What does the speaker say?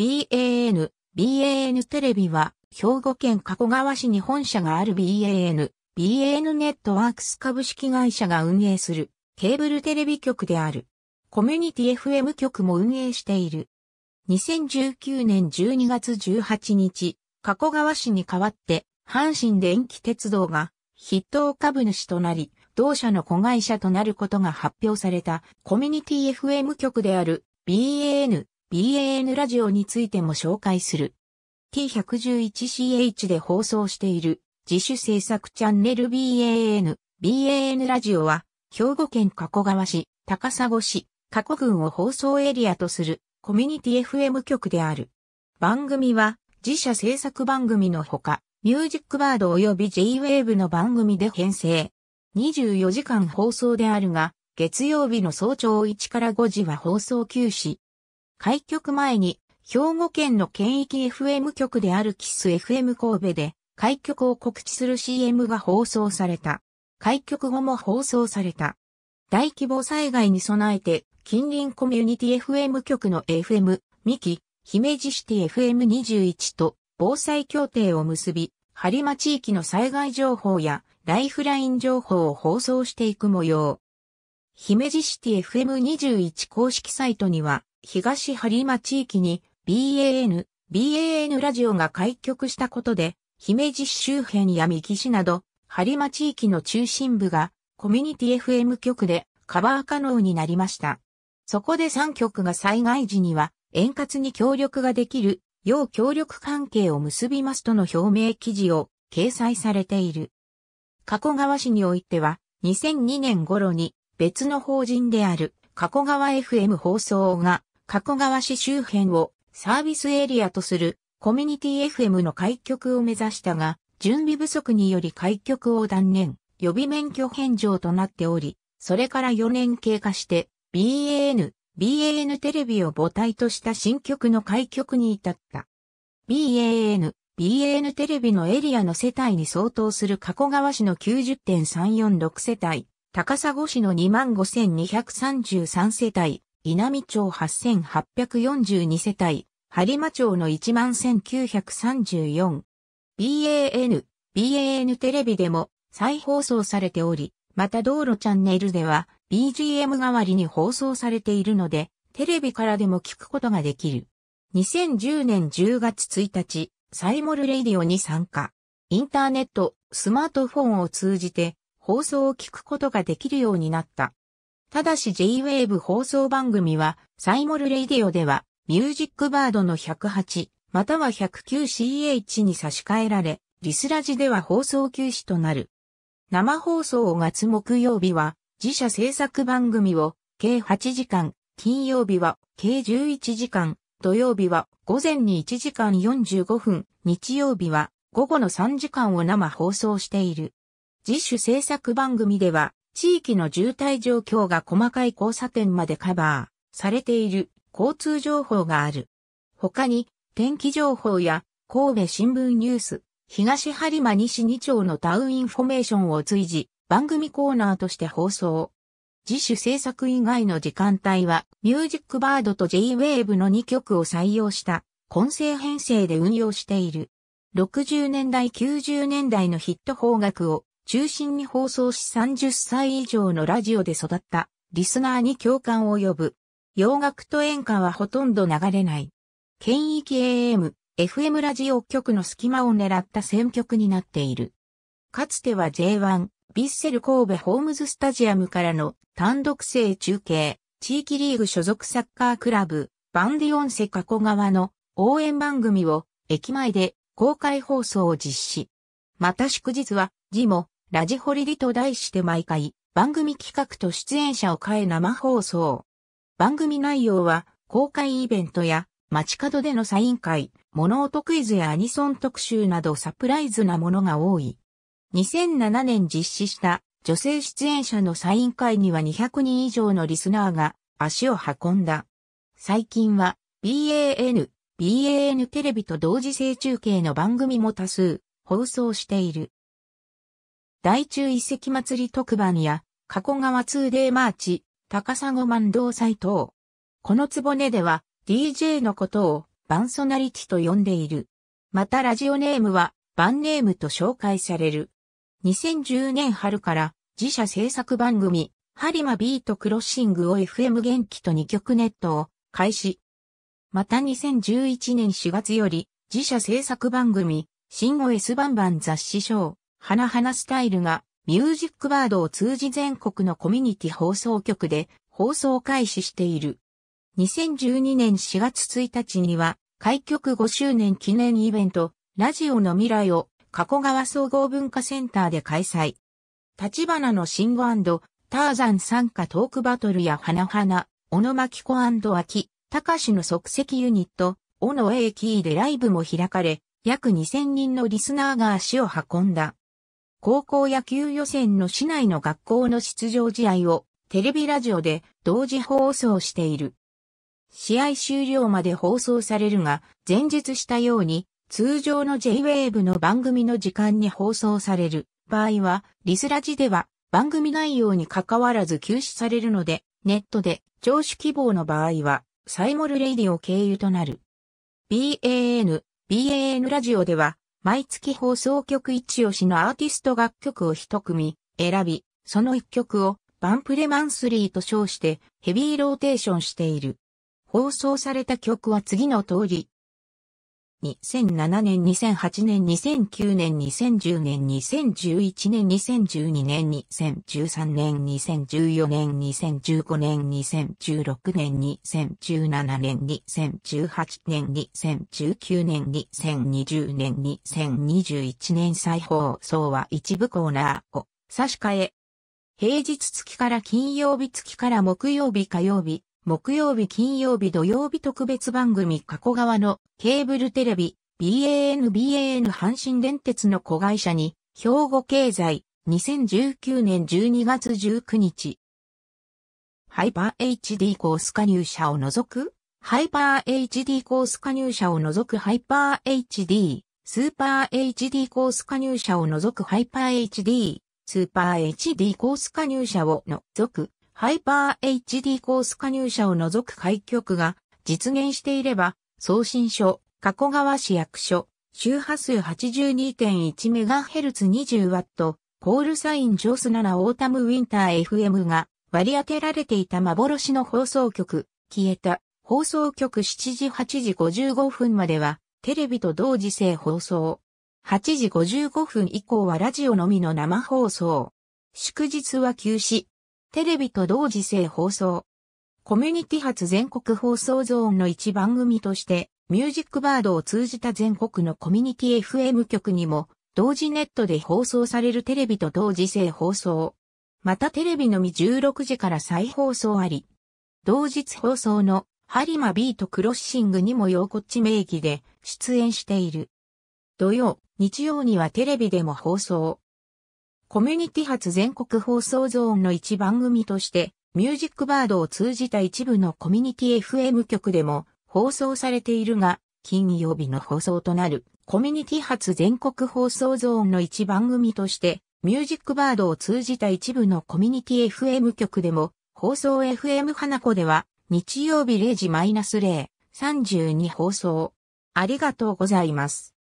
BAN、BAN テレビは、兵庫県加古川市に本社がある BAN、BAN ネットワークス株式会社が運営するケーブルテレビ局である。コミュニティ FM 局も運営している。2019年12月18日、加古川市に代わって、阪神電気鉄道が筆頭株主となり、同社の子会社となることが発表されたコミュニティ FM 局である BAN、BAN ラジオについても紹介する。T111CH で放送している自主制作チャンネル BAN、BAN ラジオは兵庫県加古川市、高砂市、加古郡を放送エリアとするコミュニティ FM 局である。番組は自社制作番組のほか、ミュージックバード及び J-Wave の番組で編成。24時間放送であるが、月曜日の早朝1から5時は放送休止。開局前に、兵庫県の県域 FM 局であるキス FM 神戸で、開局を告知する CM が放送された。開局後も放送された。大規模災害に備えて、近隣コミュニティ FM 局の FM、三木、姫路シティ FM21 と防災協定を結び、播磨地域の災害情報やライフライン情報を放送していく模様。姫路シティ FM21 公式サイトには、東播磨地域に BAN、BAN ラジオが開局したことで、姫路市周辺や三木市など、播磨地域の中心部がコミュニティ FM 局でカバー可能になりました。そこで3局が災害時には円滑に協力ができる、要協力関係を結びますとの表明記事を掲載されている。加古川市においては、2002年頃に別の法人である加古川 FM 放送が加古川市周辺をサービスエリアとするコミュニティ FM の開局を目指したが、準備不足により開局を断念、予備免許返上となっており、それから4年経過して BAN、BAN テレビを母体とした新局の開局に至った。BAN、BAN テレビのエリアの世帯に相当する加古川市の90.346世帯、高砂市の25,233世帯、稲美町8842世帯、播磨町の11934。BAN、BAN テレビでも再放送されており、また道路チャンネルでは BGM 代わりに放送されているので、テレビからでも聞くことができる。2010年10月1日、サイモルレイディオに参加。インターネット、スマートフォンを通じて放送を聞くことができるようになった。ただし J-Wave 放送番組は、サイモルレイディオでは、ミュージックバードの108、または 109CH に差し替えられ、リスラジでは放送休止となる。生放送を月木曜日は、自社制作番組を、計8時間、金曜日は、計11時間、土曜日は、午前に1時間45分、日曜日は、午後の3時間を生放送している。自主制作番組では、地域の渋滞状況が細かい交差点までカバーされている交通情報がある。他に天気情報や神戸新聞ニュース、東播磨西2町のタウンインフォメーションを随時番組コーナーとして放送。自主制作以外の時間帯はミュージックバードと J-Wave の2曲を採用した混成編成で運用している。60年代90年代のヒット方角を中心に放送し30歳以上のラジオで育った、リスナーに共感を呼ぶ。洋楽と演歌はほとんど流れない。県域 AM、FM ラジオ局の隙間を狙った選曲になっている。かつては J1、ヴィッセル神戸ホームズスタジアムからの単独制中継、地域リーグ所属サッカークラブ、バンディオンセ加古川の応援番組を駅前で公開放送を実施。また祝日は、ジモ、ラジホリリと題して毎回、番組企画と出演者を変え生放送。番組内容は、公開イベントや、街角でのサイン会、物音クイズやアニソン特集などサプライズなものが多い。2007年実施した女性出演者のサイン会には200人以上のリスナーが足を運んだ。最近は BAN、BAN テレビと同時性中継の番組も多数放送している。大中遺跡祭り特番や、加古川 2day マーチ、高砂万道祭等。このつぼねでは、DJ のことを、バンソナリティと呼んでいる。またラジオネームは、バンネームと紹介される。2010年春から、自社制作番組、ハリマビートクロッシングを FM 元気と2曲ネットを開始。また2011年4月より自社制作番組、新 OS バンバン雑誌賞、花々スタイルがミュージックバードを通じ全国のコミュニティ放送局で放送開始している。2012年4月1日には開局5周年記念イベントラジオの未来を加古川総合文化センターで開催。立花のシンゴターザン参加トークバトルや花々、小野巻子秋、高志の即席ユニット、小野 A キーでライブも開かれ、約2000人のリスナーが足を運んだ。高校野球予選の市内の学校の出場試合をテレビラジオで同時放送している。試合終了まで放送されるが、前述したように、通常の J-Wave の番組の時間に放送される場合は、リスラジでは番組内容に関わらず休止されるので、ネットで聴取希望の場合は、サイモルレイディオ経由となる。BAN、BAN ラジオでは、毎月放送局一押しのアーティスト楽曲を一組選び、その一曲をバンプレマンスリーと称してヘビーローテーションしている。放送された曲は次の通り、2007年、2008年、2009年、2010年、2011年、2012年、2013年、2014年、2015年、2016年、2017年、2018年、2019年、2020年、2021年再放送は一部コーナーを差し替え。平日月から金曜日月から木曜日火曜日木曜日金曜日土曜日特別番組加古川のケーブルテレビ BANBAN 阪神電鉄の子会社に兵庫経済2019年12月19日ハイパー HD コース加入者を除くハイパー HD コース加入者を除くハイパー HD スーパー HD コース加入者を除くハイパー HD スーパー HD コース加入者を除くハイパー HD コース加入者を除く開局が実現していれば、送信所、加古川市役所、周波数 82.1MHz20W、コールサインジョス7オータムウィンター FM が割り当てられていた幻の放送局、消えた放送局7時8時55分まではテレビと同時性放送。8時55分以降はラジオのみの生放送。祝日は休止。テレビと同時性放送。コミュニティ発全国放送ゾーンの一番組として、ミュージックバードを通じた全国のコミュニティ FM 局にも、同時ネットで放送されるテレビと同時性放送。またテレビのみ16時から再放送あり。同日放送のハリマビートクロッシングにもようこっち名義で出演している。土曜、日曜にはテレビでも放送。コミュニティ発全国放送ゾーンの一番組として、ミュージックバードを通じた一部のコミュニティ FM 局でも放送されているが、金曜日の放送となる、コミュニティ発全国放送ゾーンの一番組として、ミュージックバードを通じた一部のコミュニティ FM 局でも、放送 FM 花子では、日曜日0時マイナス0、32放送。ありがとうございます。